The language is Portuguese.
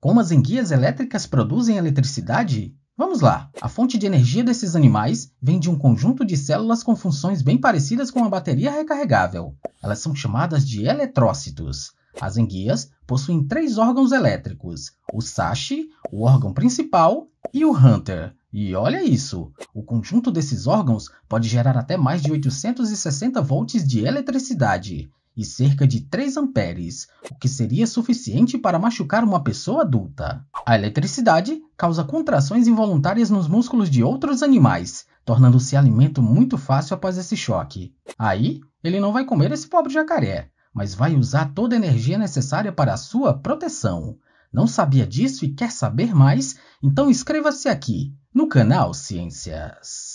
Como as enguias elétricas produzem eletricidade? Vamos lá! A fonte de energia desses animais vem de um conjunto de células com funções bem parecidas com a bateria recarregável. Elas são chamadas de eletrócitos. As enguias possuem três órgãos elétricos: o sashi, o órgão principal, e o hunter. E olha isso! O conjunto desses órgãos pode gerar até mais de 860 volts de eletricidade e cerca de 3 amperes, o que seria suficiente para machucar uma pessoa adulta. A eletricidade causa contrações involuntárias nos músculos de outros animais, tornando-se alimento muito fácil após esse choque. Aí, ele não vai comer esse pobre jacaré, mas vai usar toda a energia necessária para a sua proteção. Não sabia disso e quer saber mais? Então inscreva-se aqui no canal Ciências.